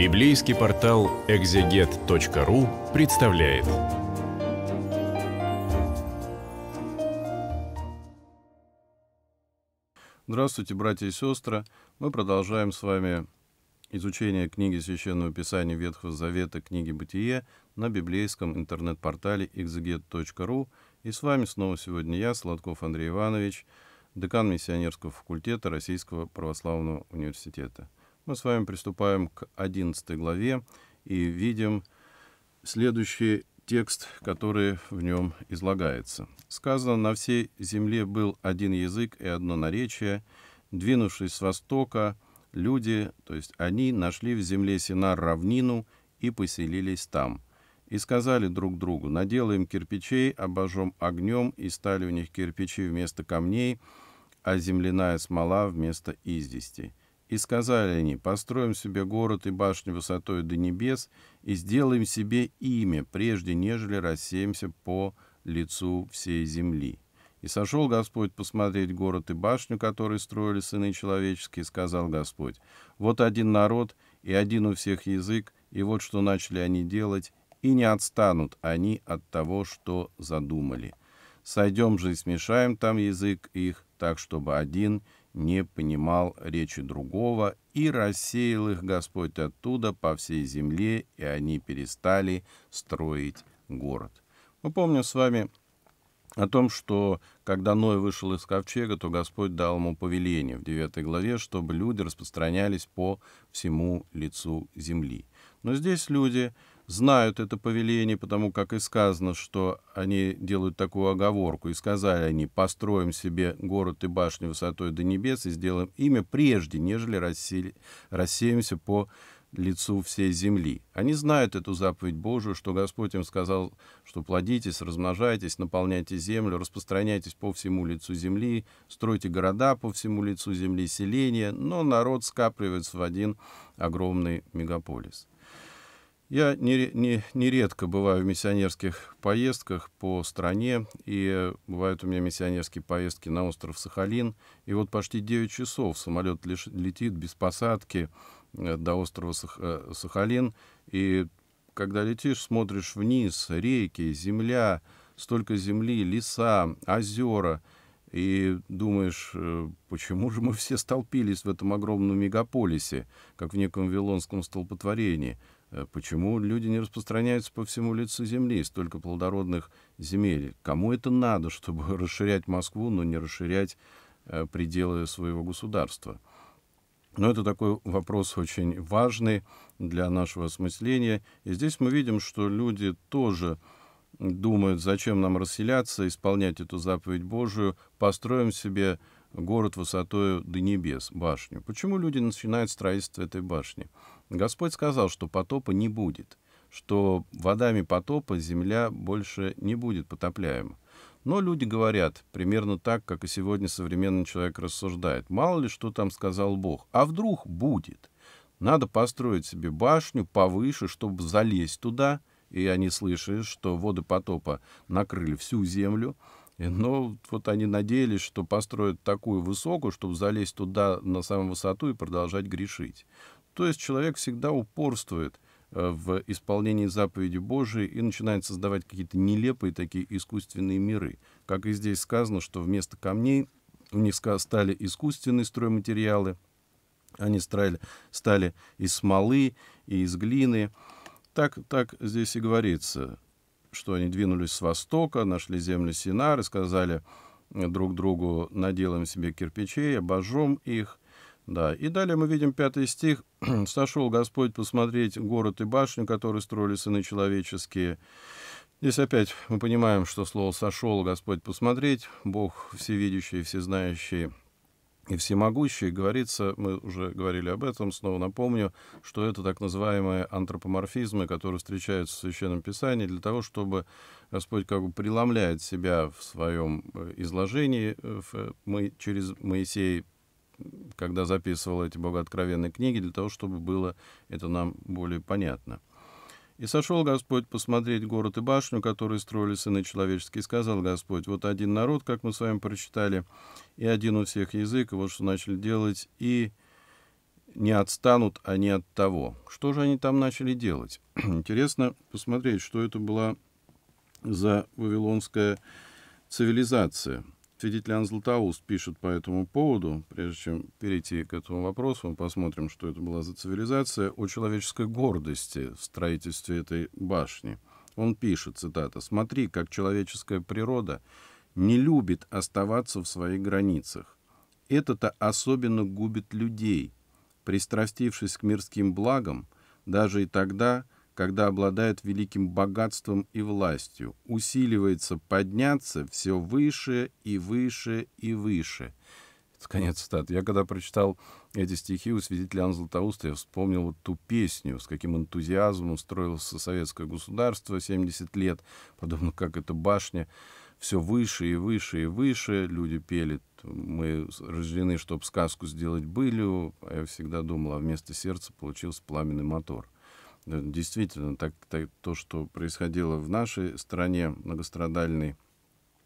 Библейский портал экзегет.ру представляет. Здравствуйте, братья и сестры. Мы продолжаем с вами изучение книги Священного Писания Ветхого Завета, книги Бытие на библейском интернет-портале exeget.ru. И с вами снова сегодня я, Сладков Андрей Иванович, декан миссионерского факультета Российского православного университета – мы с вами приступаем к 11 главе и видим следующий текст, который в нем излагается. Сказано, на всей земле был один язык и одно наречие. Двинувшись с востока, люди, то есть они, нашли в земле Синар равнину и поселились там. И сказали друг другу, наделаем кирпичей, обожжем огнем, и стали у них кирпичи вместо камней, а земляная смола вместо извести. И сказали они, построим себе город и башню высотой до небес, и сделаем себе имя, прежде нежели рассеемся по лицу всей земли. И сошел Господь посмотреть город и башню, которые строили сыны человеческие, и сказал Господь, вот один народ, и один у всех язык, и вот что начали они делать, и не отстанут они от того, что задумали. Сойдем же и смешаем там язык их, так чтобы один — не понимал речи другого, и рассеял их Господь оттуда по всей земле, и они перестали строить город. Мы помним с вами о том, что когда Ной вышел из ковчега, то Господь дал ему повеление в 9 главе, чтобы люди распространялись по всему лицу земли. Но здесь люди знают это повеление, потому как и сказано, что они делают такую оговорку. И сказали они, построим себе город и башню высотой до небес и сделаем имя прежде, нежели рассели, рассеемся по лицу всей земли. Они знают эту заповедь Божию, что Господь им сказал, что плодитесь, размножайтесь, наполняйте землю, распространяйтесь по всему лицу земли, стройте города по всему лицу земли, селения, но народ скапливается в один огромный мегаполис. Я нередко не, не, бываю в миссионерских поездках по стране, и бывают у меня миссионерские поездки на остров Сахалин, и вот почти 9 часов самолет летит без посадки э, до острова э, Сахалин, и когда летишь, смотришь вниз, реки, земля, столько земли, леса, озера, и думаешь, э, почему же мы все столпились в этом огромном мегаполисе, как в неком вилонском столпотворении. Э, почему люди не распространяются по всему лицу земли, столько плодородных земель? Кому это надо, чтобы расширять Москву, но не расширять э, пределы своего государства? Но ну, это такой вопрос очень важный для нашего осмысления. И здесь мы видим, что люди тоже думают, зачем нам расселяться, исполнять эту заповедь Божию, построим себе город высотою до небес, башню. Почему люди начинают строительство этой башни? Господь сказал, что потопа не будет, что водами потопа земля больше не будет потопляема. Но люди говорят примерно так, как и сегодня современный человек рассуждает. Мало ли, что там сказал Бог. А вдруг будет? Надо построить себе башню повыше, чтобы залезть туда. И они слышали, что воды потопа накрыли всю землю. Но ну, вот они надеялись, что построят такую высокую, чтобы залезть туда на самую высоту и продолжать грешить. То есть человек всегда упорствует э, в исполнении заповеди Божией и начинает создавать какие-то нелепые такие искусственные миры. Как и здесь сказано, что вместо камней у них стали искусственные стройматериалы, они стали, стали из смолы и из глины. Так, так здесь и говорится, что они двинулись с востока, нашли землю Синар и сказали э, друг другу, наделаем себе кирпичей, обожжем их, да, и далее мы видим пятый стих. «Сошел Господь посмотреть город и башню, которые строили сыны человеческие». Здесь опять мы понимаем, что слово «сошел Господь посмотреть», Бог всевидящий, всезнающий и всемогущий, говорится, мы уже говорили об этом, снова напомню, что это так называемые антропоморфизмы, которые встречаются в Священном Писании для того, чтобы Господь как бы преломляет себя в своем э, изложении. Э, э, мы через Моисея когда записывал эти богооткровенные книги, для того, чтобы было это нам более понятно. «И сошел Господь посмотреть город и башню, которые строили сыны человеческие, и сказал Господь, вот один народ, как мы с вами прочитали, и один у всех язык, и вот что начали делать, и не отстанут они от того». Что же они там начали делать? Интересно посмотреть, что это была за вавилонская цивилизация – Свидетель Ан Златоуст пишет по этому поводу, прежде чем перейти к этому вопросу, мы посмотрим, что это была за цивилизация, о человеческой гордости в строительстве этой башни. Он пишет, цитата, «Смотри, как человеческая природа не любит оставаться в своих границах. Это-то особенно губит людей, пристрастившись к мирским благам, даже и тогда, когда обладает великим богатством и властью, усиливается подняться все выше и выше и выше. Это конец цитаты. Я когда прочитал эти стихи у свидетеля Анна Златоуста, я вспомнил вот ту песню, с каким энтузиазмом строилось советское государство 70 лет, подобно как эта башня, все выше и выше и выше, люди пели мы рождены, чтобы сказку сделать былью, а я всегда думал, а вместо сердца получился пламенный мотор. Действительно, так, так, то, что происходило в нашей стране многострадальной,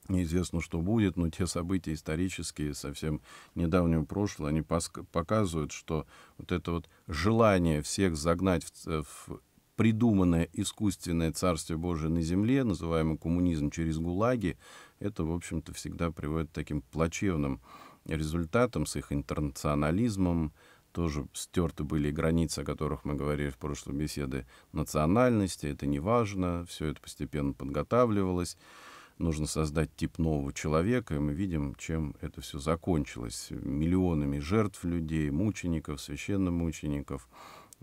неизвестно, что будет, но те события исторические совсем недавнего прошлого, они показывают, что вот это вот желание всех загнать в, в придуманное искусственное царствие Божие на земле, называемое коммунизм через ГУЛАГи, это, в общем-то, всегда приводит к таким плачевным результатам с их интернационализмом, тоже стерты были границы, о которых мы говорили в прошлой беседе, национальности, это не важно, все это постепенно подготавливалось, нужно создать тип нового человека, и мы видим, чем это все закончилось. Миллионами жертв людей, мучеников, священномучеников,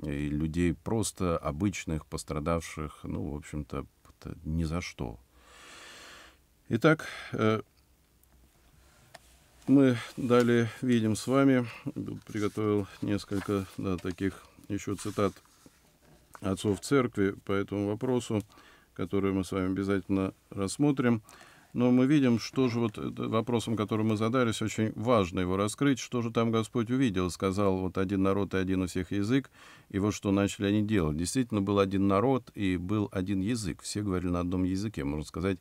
э, и людей просто обычных, пострадавших, ну, в общем-то, э, ни за что. Итак, э, мы далее видим с вами, приготовил несколько да, таких еще цитат отцов церкви по этому вопросу, который мы с вами обязательно рассмотрим. Но мы видим, что же вот э, вопросом, который мы задались, очень важно его раскрыть, что же там Господь увидел, сказал вот один народ и один у всех язык, и вот что начали они делать. Действительно, был один народ и был один язык, все говорили на одном языке, можно сказать,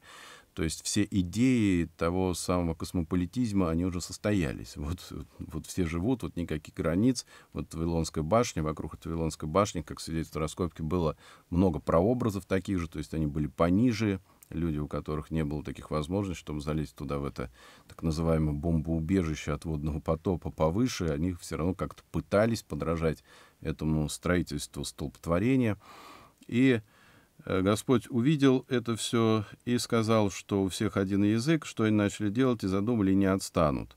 то есть все идеи того самого космополитизма, они уже состоялись. Вот, вот все живут, вот никаких границ. Вот Вавилонская башня, вокруг этой Вавилонской башни, как свидетельство раскопки, было много прообразов таких же, то есть они были пониже, люди, у которых не было таких возможностей, чтобы залезть туда, в это так называемое бомбоубежище от водного потопа повыше, они все равно как-то пытались подражать этому строительству столпотворения. И Э, Господь увидел это все и сказал, что у всех один язык, что они начали делать и задумали, и не отстанут.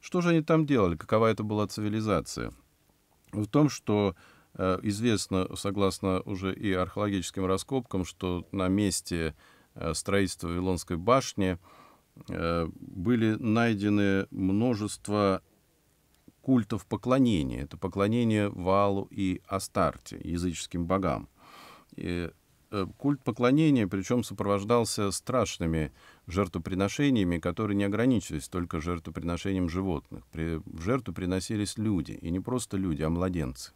Что же они там делали? Какова это была цивилизация? В том, что э, известно, согласно уже и археологическим раскопкам, что на месте э, строительства Вавилонской башни были найдены множество культов поклонения. Это поклонение Валу и Астарте, языческим богам. И Э, культ поклонения, причем сопровождался страшными жертвоприношениями, которые не ограничивались только жертвоприношением животных. При, в жертву приносились люди, и не просто люди, а младенцы.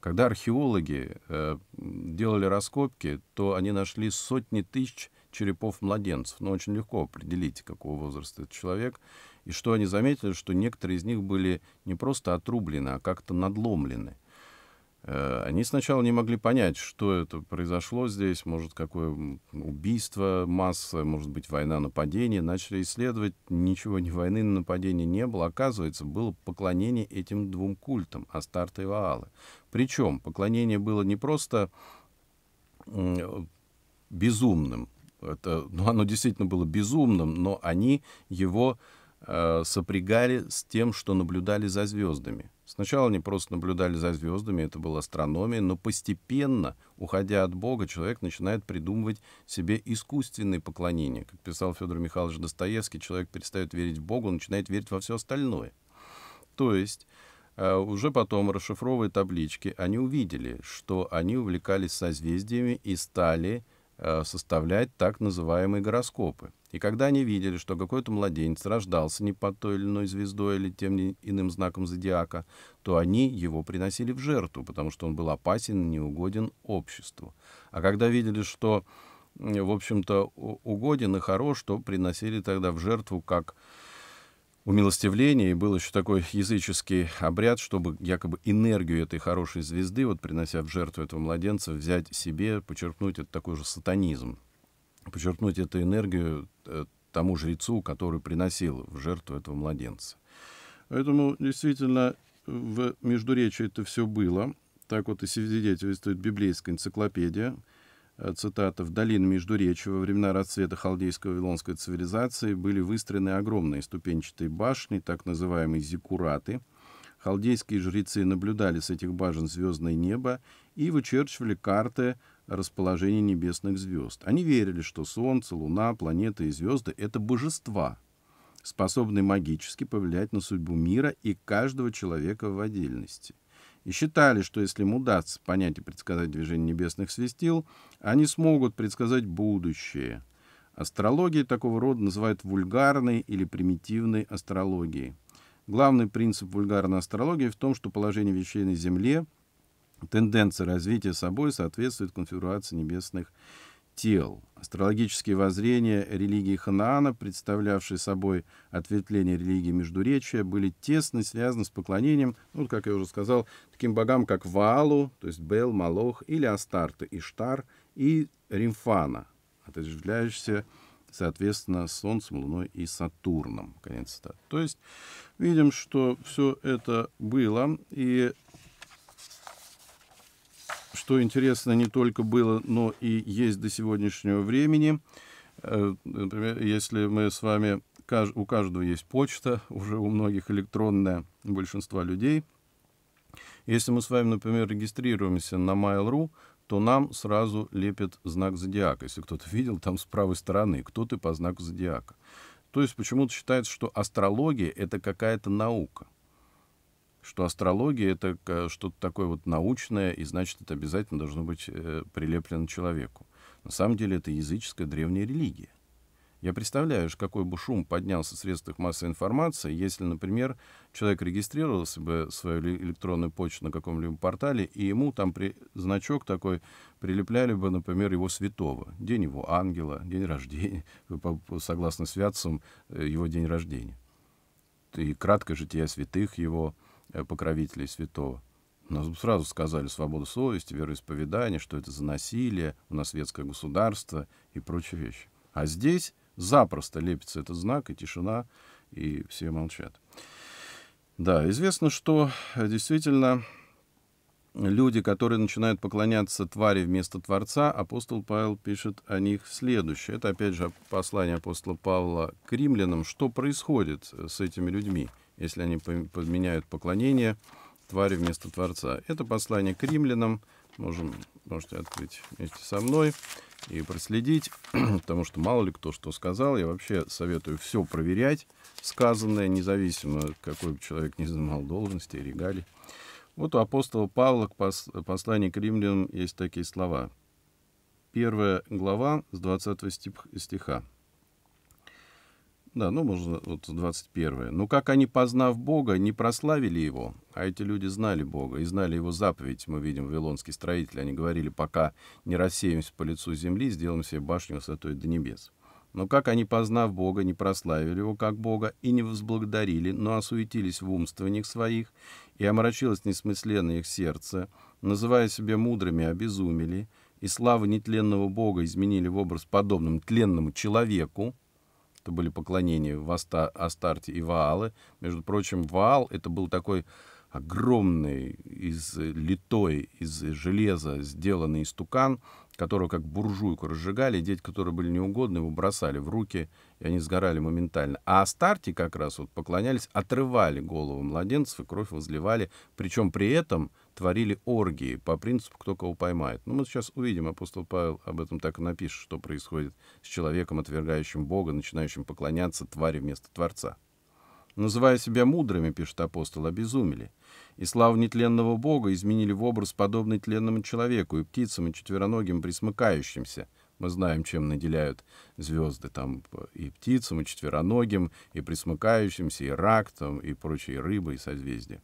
Когда археологи э, делали раскопки, то они нашли сотни тысяч черепов младенцев. Но ну, очень легко определить, какого возраста этот человек. И что они заметили, что некоторые из них были не просто отрублены, а как-то надломлены. Э, они сначала не могли понять, что это произошло здесь, может, какое убийство, масса, может быть, война, нападение. Начали исследовать, ничего ни войны, ни нападения не было. Оказывается, было поклонение этим двум культам, Астарта и Ваалы. Причем поклонение было не просто безумным, это, ну, оно действительно было безумным, но они его Э, сопрягали с тем, что наблюдали за звездами. Сначала они просто наблюдали за звездами, это была астрономия, но постепенно, уходя от Бога, человек начинает придумывать себе искусственные поклонения. Как писал Федор Михайлович Достоевский, человек перестает верить в Бога, он начинает верить во все остальное. То есть э, уже потом, расшифровывая таблички, они увидели, что они увлекались созвездиями и стали Э, составлять так называемые гороскопы. И когда они видели, что какой-то младенец рождался не под той или иной звездой или тем или иным знаком зодиака, то они его приносили в жертву, потому что он был опасен и неугоден обществу. А когда видели, что, в общем-то, угоден и хорош, то приносили тогда в жертву как умилостивление, и был еще такой языческий обряд, чтобы якобы энергию этой хорошей звезды, вот принося в жертву этого младенца, взять себе, почерпнуть, это такой же сатанизм, почерпнуть эту энергию э, тому жрецу, который приносил в жертву этого младенца. Поэтому действительно в Междуречии это все было. Так вот и свидетельствует библейская энциклопедия – Э, цитата, «в долину Междуречия во времена расцвета Халдейской вавилонской цивилизации были выстроены огромные ступенчатые башни, так называемые зикураты. Халдейские жрецы наблюдали с этих башен звездное небо и вычерчивали карты расположения небесных звезд. Они верили, что Солнце, Луна, планеты и звезды — это божества, способные магически повлиять на судьбу мира и каждого человека в отдельности и считали, что если им удастся понять и предсказать движение небесных светил, они смогут предсказать будущее. Астрологии такого рода называют вульгарной или примитивной астрологией. Главный принцип вульгарной астрологии в том, что положение вещей на Земле, тенденция развития собой соответствует конфигурации небесных тел. Астрологические воззрения религии Ханаана, представлявшие собой ответвление религии Междуречия, были тесно связаны с поклонением, ну, как я уже сказал, таким богам, как Ваалу, то есть Бел, Малох, или Астарта, Иштар, и Римфана, отождествляющихся соответственно, Солнцем, Луной и Сатурном. Конец цитаты. То есть видим, что все это было, и что интересно не только было, но и есть до сегодняшнего времени. Э, например, если мы с вами, у каждого есть почта, уже у многих электронная, у большинства людей. Если мы с вами, например, регистрируемся на Mail.ru, то нам сразу лепят знак зодиака. Если кто-то видел, там с правой стороны, кто ты по знаку зодиака. То есть почему-то считается, что астрология — это какая-то наука что астрология — это э, что-то такое вот научное, и значит, это обязательно должно быть э, прилеплено человеку. На самом деле это языческая древняя религия. Я представляю, какой бы шум поднялся в средствах массовой информации, если, например, человек регистрировался бы свою электронную почту на каком-либо портале, и ему там при... значок такой прилепляли бы, например, его святого, день его ангела, день рождения, согласно святцам, э, его день рождения. И краткое житие святых его — Э, покровителя святого. нас бы сразу сказали свободу совести, вероисповедание, что это за насилие, у нас светское государство и прочие вещи. А здесь запросто лепится этот знак, и тишина, и все молчат. Да, известно, что э, действительно люди, которые начинают поклоняться твари вместо Творца, апостол Павел пишет о них следующее. Это, опять же, послание апостола Павла к римлянам. Что происходит с этими людьми, если они подменяют поклонение твари вместо Творца? Это послание к римлянам. Можем, можете открыть вместе со мной и проследить, потому что мало ли кто что сказал. Я вообще советую все проверять сказанное, независимо, какой бы человек не занимал должности и регалий. Вот у апостола Павла к посланию к римлянам есть такие слова. Первая глава с 20 стиха. Да, ну, можно вот 21. «Но как они, познав Бога, не прославили Его?» А эти люди знали Бога и знали Его заповедь. Мы видим, вавилонские строители, они говорили, пока не рассеемся по лицу земли, сделаем себе башню высотой до небес. Но как они, познав Бога, не прославили Его как Бога и не возблагодарили, но осуетились в умствованиях своих, и омрачилось несмысленное их сердце, называя себя мудрыми, обезумели, и славы нетленного Бога изменили в образ подобным тленному человеку, это были поклонения в Аста, Астарте и Ваалы. Между прочим, Ваал — это был такой огромный, из литой, из железа сделанный истукан — которого как буржуйку разжигали, дети, которые были неугодны, его бросали в руки, и они сгорали моментально. А Астарте как раз вот поклонялись, отрывали голову младенцев и кровь возливали, причем при этом творили оргии по принципу «кто кого поймает». Ну мы сейчас увидим, апостол Павел об этом так и напишет, что происходит с человеком, отвергающим Бога, начинающим поклоняться твари вместо Творца. «Называя себя мудрыми, — пишет апостол, — обезумели и славу нетленного Бога изменили в образ, подобный тленному человеку, и птицам, и четвероногим присмыкающимся. Мы знаем, чем наделяют звезды там и птицам, и четвероногим, и присмыкающимся, и рак, там, и прочие рыбы, и созвездия.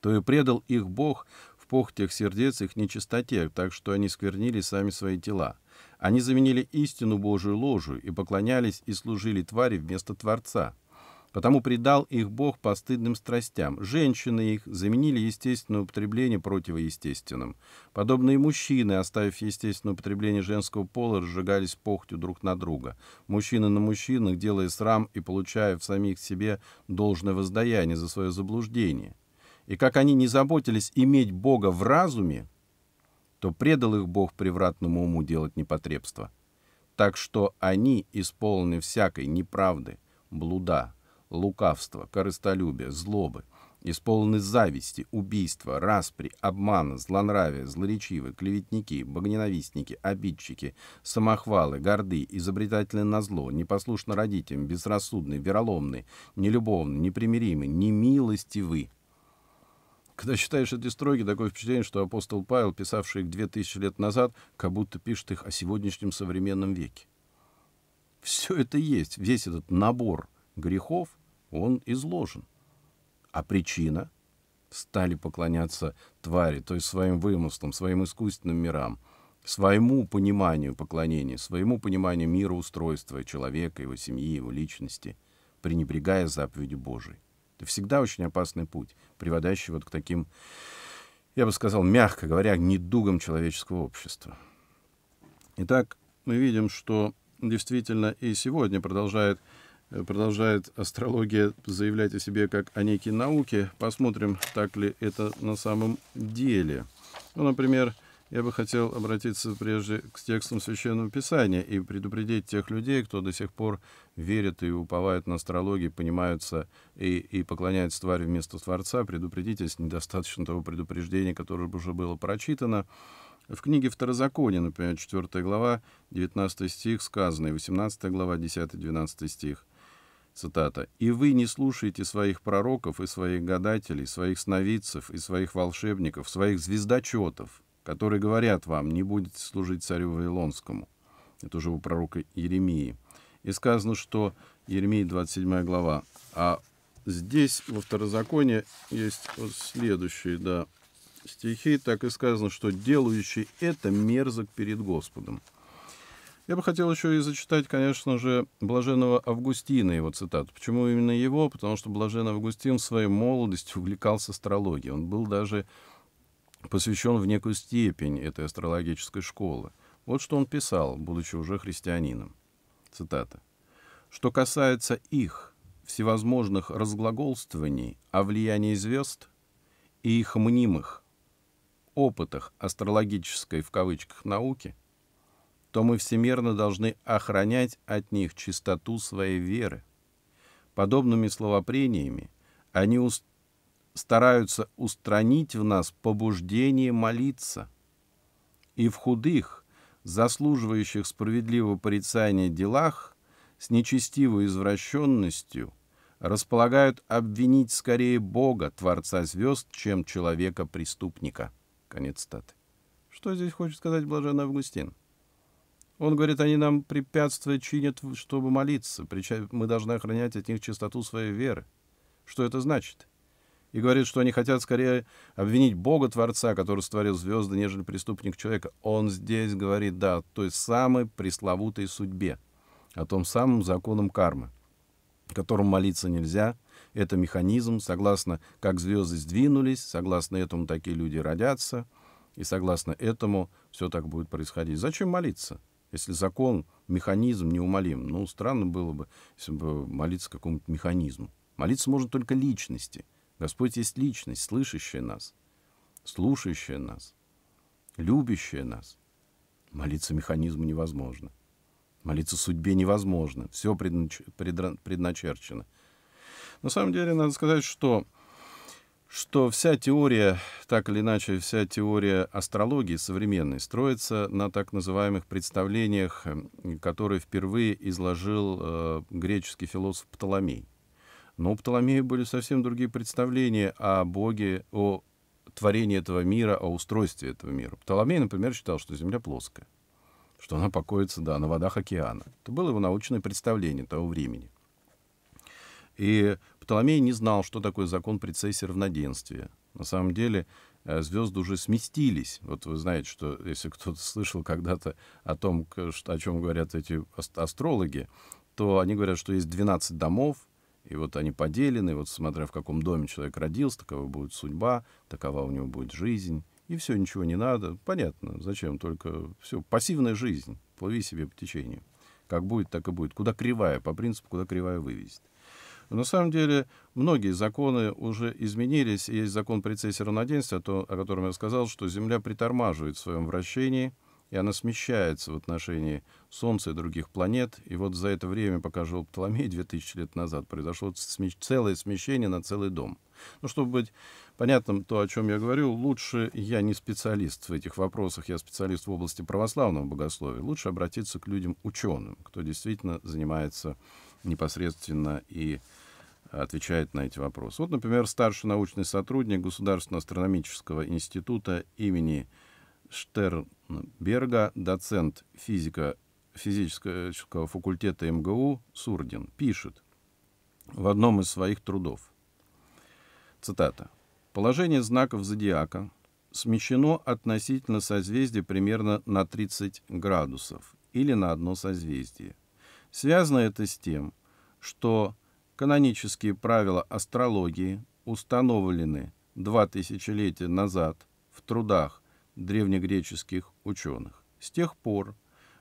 То и предал их Бог в похотях сердец их нечистоте, так что они сквернили сами свои тела. Они заменили истину Божию ложью и поклонялись и служили твари вместо Творца — Потому предал их Бог постыдным страстям. Женщины их заменили естественное употребление противоестественным. Подобные мужчины, оставив естественное употребление женского пола, разжигались похотью друг на друга. Мужчины на мужчинах, делая срам и получая в самих себе должное воздаяние за свое заблуждение. И как они не заботились иметь Бога в разуме, то предал их Бог превратному уму делать непотребство. Так что они исполнены всякой неправды, блуда, лукавства, корыстолюбия, злобы, исполнены зависти, убийства, распри, обмана, злонравия, злоречивы, клеветники, богненавистники, обидчики, самохвалы, горды, изобретатели на зло, непослушны родителям, безрассудны, вероломны, нелюбовны, непримиримы, немилостивы. Когда считаешь эти строги, такое впечатление, что апостол Павел, писавший их две тысячи лет назад, как будто пишет их о сегодняшнем современном веке. Все это есть, весь этот набор грехов — он изложен. А причина? Стали поклоняться твари, то есть своим вымыслам, своим искусственным мирам, своему пониманию поклонения, своему пониманию мира устройства человека, его семьи, его личности, пренебрегая заповеди Божией. Это всегда очень опасный путь, приводящий вот к таким, я бы сказал, мягко говоря, недугам человеческого общества. Итак, мы видим, что действительно и сегодня продолжает продолжает астрология заявлять о себе как о некой науке. Посмотрим, так ли это на самом деле. Ну, например, я бы хотел обратиться прежде к текстам Священного Писания и предупредить тех людей, кто до сих пор верит и уповает на астрологию, понимаются и, и поклоняются твари вместо Творца, предупредить, если недостаточно того предупреждения, которое уже было прочитано. В книге Второзакония, например, 4 глава, 19 стих сказано, и 18 глава, 10-12 стих цитата, «И вы не слушаете своих пророков и своих гадателей, своих сновидцев и своих волшебников, своих звездочетов, которые говорят вам, не будете служить царю Вавилонскому». Это уже у пророка Еремии. И сказано, что Еремия 27 глава. А здесь во второзаконе есть вот следующие да, стихи. Так и сказано, что делающий это мерзок перед Господом. Я бы хотел еще и зачитать, конечно же, блаженного Августина, его цитату. Почему именно его? Потому что блаженный Августин в своей молодости увлекался астрологией. Он был даже посвящен в некую степень этой астрологической школы. Вот что он писал, будучи уже христианином. Цитата. «Что касается их, всевозможных разглаголствований о влиянии звезд и их мнимых опытах астрологической в кавычках науки – то мы всемерно должны охранять от них чистоту своей веры. Подобными словопрениями они уст... стараются устранить в нас побуждение молиться. И в худых, заслуживающих справедливого порицания делах, с нечестивой извращенностью располагают обвинить скорее Бога, Творца звезд, чем человека-преступника. Конец статы. Что здесь хочет сказать блаженный Августин? Он говорит, они нам препятствия чинят, чтобы молиться. Причем мы должны охранять от них чистоту своей веры. Что это значит? И говорит, что они хотят скорее обвинить Бога Творца, который створил звезды, нежели преступник человека. Он здесь говорит, да, о той самой пресловутой судьбе, о том самом законом кармы, которому молиться нельзя. Это механизм, согласно как звезды сдвинулись, согласно этому такие люди родятся, и согласно этому все так будет происходить. Зачем молиться? Если закон, механизм неумолим, ну, странно было бы, если бы молиться какому то механизму. Молиться можно только личности. Господь есть личность, слышащая нас, слушающая нас, любящая нас. Молиться механизму невозможно. Молиться судьбе невозможно. Все предначерчено. На самом деле, надо сказать, что что вся теория, так или иначе, вся теория астрологии современной строится на так называемых представлениях, которые впервые изложил э, греческий философ Птоломей. Но у Птоломея были совсем другие представления о Боге, о творении этого мира, о устройстве этого мира. Птоломей, например, считал, что Земля плоская, что она покоится да, на водах океана. Это было его научное представление того времени. И Птоломей не знал, что такое закон прецессии равноденствия. На самом деле э, звезды уже сместились. Вот вы знаете, что если кто-то слышал когда-то о том, о чем говорят эти астрологи, то они говорят, что есть 12 домов, и вот они поделены, вот смотря в каком доме человек родился, такова будет судьба, такова у него будет жизнь, и все, ничего не надо. Понятно, зачем только все. Пассивная жизнь, плыви себе по течению. Как будет, так и будет. Куда кривая, по принципу, куда кривая вывезет. Но на самом деле многие законы уже изменились. Есть закон прецессии равноденствия, то, о котором я сказал, что Земля притормаживает в своем вращении, и она смещается в отношении Солнца и других планет. И вот за это время, пока жил Птоломей 2000 лет назад, произошло смещ... целое смещение на целый дом. Ну, чтобы быть понятным, то, о чем я говорю, лучше я не специалист в этих вопросах, я специалист в области православного богословия. Лучше обратиться к людям ученым, кто действительно занимается непосредственно и отвечает на эти вопросы. Вот, например, старший научный сотрудник Государственного астрономического института имени Штернберга, доцент физика, физического факультета МГУ Сурдин, пишет в одном из своих трудов. Цитата. «Положение знаков зодиака смещено относительно созвездия примерно на 30 градусов или на одно созвездие. Связано это с тем, что Канонические правила астрологии установлены два тысячелетия назад в трудах древнегреческих ученых. С тех пор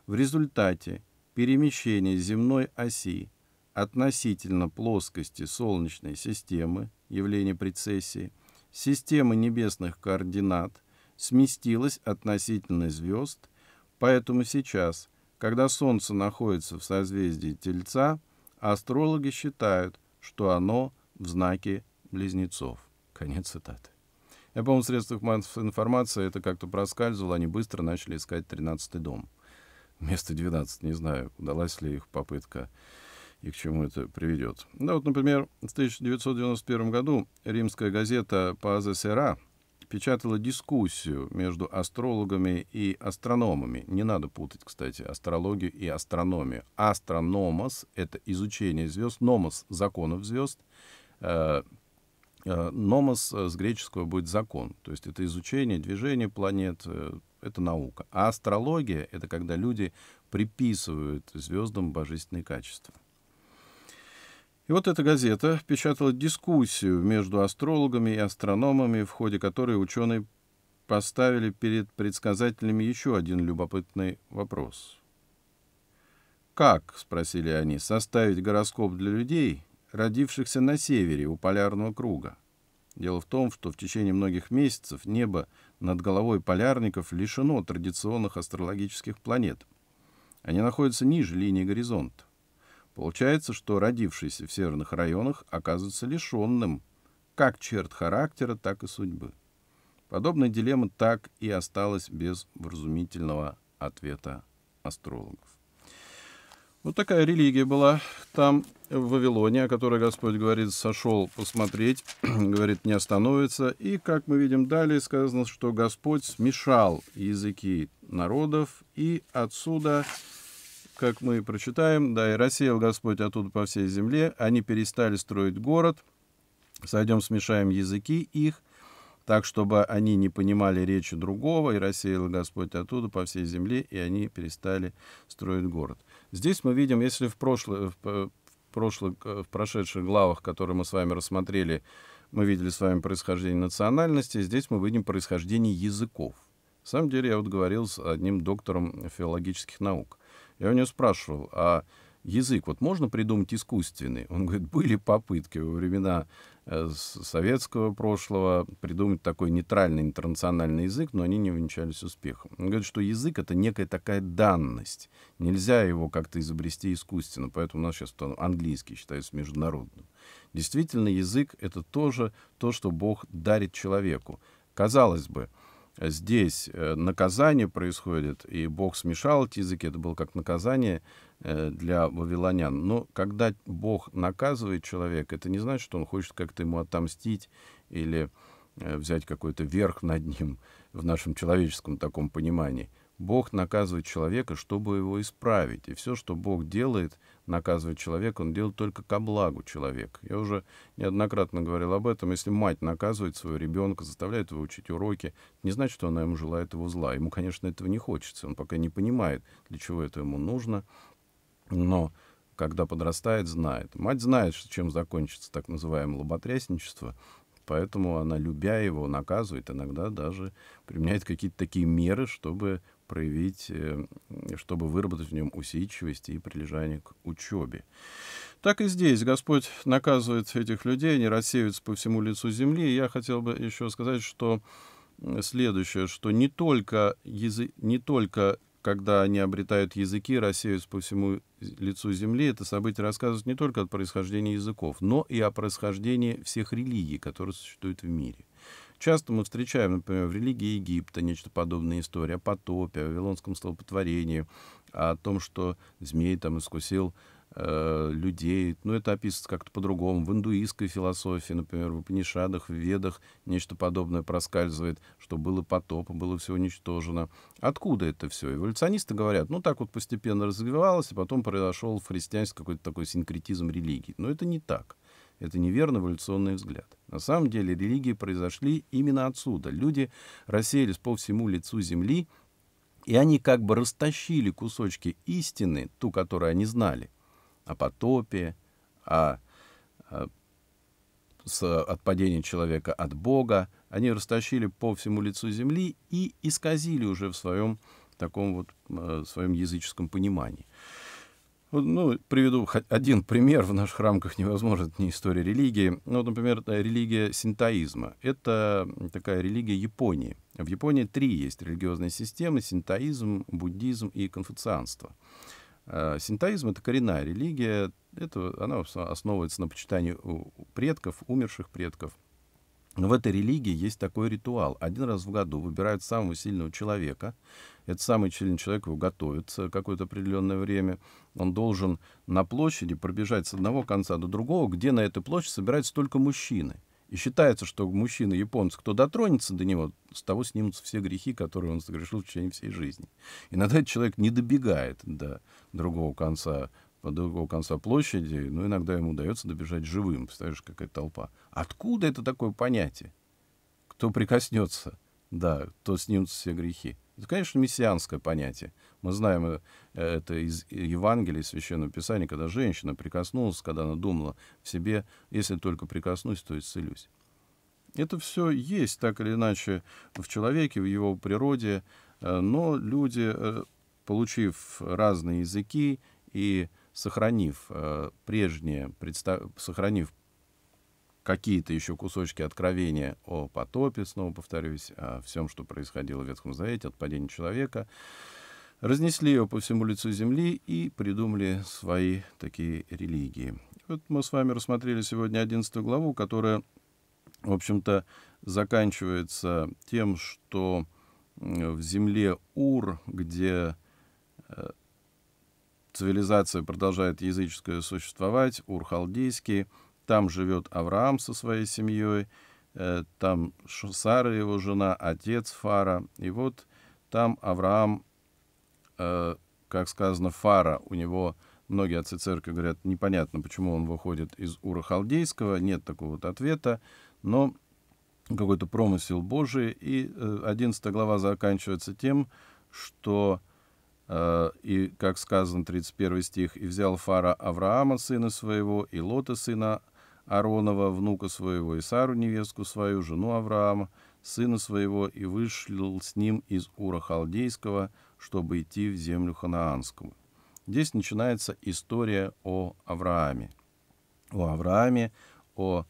в результате перемещения земной оси относительно плоскости Солнечной системы, явление прецессии, системы небесных координат сместилась относительно звезд, поэтому сейчас, когда Солнце находится в созвездии Тельца, Астрологи считают, что оно в знаке близнецов. Конец цитаты. Я, по-моему, в средствах массовой информации это как-то проскальзывало, они быстро начали искать 13-й дом. Вместо 12, не знаю, удалась ли их попытка и к чему это приведет. Да, вот, например, в 1991 году римская газета «Паза Сера» печатала дискуссию между астрологами и астрономами. Не надо путать, кстати, астрологию и астрономию. Астрономос — это изучение звезд, номос — законов звезд, э, э, Номос э, с греческого будет закон, то есть это изучение движения планет, это наука. А астрология — это когда люди приписывают звездам божественные качества. И вот эта газета печатала дискуссию между астрологами и астрономами, в ходе которой ученые поставили перед предсказателями еще один любопытный вопрос. «Как, — спросили они, — составить гороскоп для людей, родившихся на севере у полярного круга?» Дело в том, что в течение многих месяцев небо над головой полярников лишено традиционных астрологических планет. Они находятся ниже линии горизонта. Получается, что родившийся в северных районах оказывается лишенным как черт характера, так и судьбы. Подобная дилемма так и осталась без вразумительного ответа астрологов. Вот такая религия была там, в Вавилоне, о которой Господь говорит, сошел посмотреть, говорит, не остановится. И, как мы видим далее, сказано, что Господь смешал языки народов, и отсюда как мы прочитаем, да, и рассеял Господь оттуда по всей земле, они перестали строить город, сойдем смешаем языки их, так, чтобы они не понимали речи другого, и рассеял Господь оттуда по всей земле, и они перестали строить город. Здесь мы видим, если в, прошлых, в, э, прошлых, э, в прошедших главах, которые мы с вами рассмотрели, мы видели с вами происхождение национальности, здесь мы видим происхождение языков. На самом деле, я вот говорил с одним доктором филологических наук. Я у него спрашивал, а язык вот можно придумать искусственный? Он говорит, были попытки во времена э, советского прошлого придумать такой нейтральный интернациональный язык, но они не увенчались успехом. Он говорит, что язык — это некая такая данность. Нельзя его как-то изобрести искусственно, поэтому у нас сейчас английский считается международным. Действительно, язык — это тоже то, что Бог дарит человеку. Казалось бы, — Здесь э, наказание происходит, и Бог смешал эти языки, это было как наказание э, для вавилонян. Но когда Бог наказывает человека, это не значит, что он хочет как-то ему отомстить или э, взять какой-то верх над ним в нашем человеческом таком понимании. Бог наказывает человека, чтобы его исправить. И все, что Бог делает, наказывает человека, он делает только ко благу человека. Я уже неоднократно говорил об этом. Если мать наказывает своего ребенка, заставляет его учить уроки, не значит, что она ему желает его зла. Ему, конечно, этого не хочется. Он пока не понимает, для чего это ему нужно. Но когда подрастает, знает. Мать знает, чем закончится так называемое лоботрясничество, поэтому она, любя его, наказывает, иногда даже применяет какие-то такие меры, чтобы проявить, эм, чтобы выработать в нем усидчивость и прилежание к учебе. Так и здесь Господь наказывает этих людей, они рассеиваются по всему лицу земли. И я хотел бы еще сказать, что следующее, что не только, язы... не только когда они обретают языки, рассеиваются по всему лицу земли, это событие рассказывает не только о происхождении языков, но и о происхождении всех религий, которые существуют в мире. Часто мы встречаем, например, в религии Египта нечто подобное история о потопе, о вавилонском столпотворении, о том, что змей там искусил э, людей. Ну, это описывается как-то по-другому. В индуистской философии, например, в Панишадах, в Ведах нечто подобное проскальзывает, что было потоп, было все уничтожено. Откуда это все? Эволюционисты говорят, ну, так вот постепенно развивалось, и а потом произошел в христианстве какой-то такой синкретизм религии. Но это не так. Это неверно эволюционный взгляд. На самом деле религии произошли именно отсюда. Люди рассеялись по всему лицу земли, и они как бы растащили кусочки истины, ту, которую они знали, о потопе, о, о с, от человека от Бога, они растащили по всему лицу земли и исказили уже в своем таком вот э, своем языческом понимании. Ну, приведу один пример. В наших рамках невозможно, это не история религии. Ну, вот, например, религия синтоизма. Это такая религия Японии. В Японии три есть религиозные системы — синтоизм, буддизм и конфуцианство. Э, синтоизм — это коренная религия. Это, она основывается на почитании предков, умерших предков — в этой религии есть такой ритуал. Один раз в году выбирают самого сильного человека. этот самый сильный человек, его готовится э, какое-то определенное время. Он должен на площади пробежать с одного конца до другого, где на этой площади собираются только мужчины. И считается, что мужчина японец, кто дотронется до него, с того снимутся все грехи, которые он согрешил в течение всей жизни. Иногда этот человек не добегает до другого конца по другого конца площади, но иногда ему удается добежать живым, представляешь, какая толпа. Откуда это такое понятие? Кто прикоснется, да, то снимутся все грехи. Это, конечно, мессианское понятие. Мы знаем э, это из Евангелия, из Священного Писания, когда женщина прикоснулась, когда она думала в себе, если только прикоснусь, то исцелюсь. Это все есть так или иначе в человеке, в его природе, э, но люди, э, получив разные языки и сохранив э, прежние, представ... сохранив какие-то еще кусочки откровения о потопе, снова повторюсь, о всем, что происходило в Ветхом Завете, от падения человека, разнесли его по всему лицу земли и придумали свои такие религии. Вот мы с вами рассмотрели сегодня 11 главу, которая, в общем-то, заканчивается тем, что в земле Ур, где э, цивилизация продолжает языческое существовать, ур там живет Авраам со своей семьей, э, там Сара его жена, отец Фара, и вот там Авраам, э, как сказано, Фара, у него многие отцы церкви говорят, непонятно, почему он выходит из Ура Халдейского, нет такого вот ответа, но какой-то промысел Божий, и 11 э, глава заканчивается тем, что Э, и, как сказано, 31 стих, «И взял Фара Авраама, сына своего, и Лота, сына Аронова, внука своего, и Сару, невестку свою, жену Авраама, сына своего, и вышел с ним из Ура Халдейского, чтобы идти в землю ханаанскую». Здесь начинается история о Аврааме. О Аврааме, о Аврааме,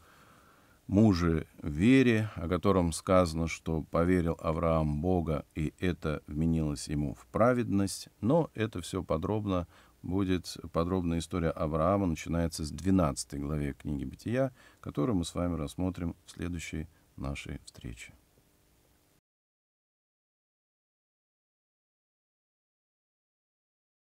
муже вере, о котором сказано, что поверил Авраам Бога, и это вменилось ему в праведность. Но это все подробно будет. Подробная история Авраама начинается с 12 главе книги Бытия, которую мы с вами рассмотрим в следующей нашей встрече.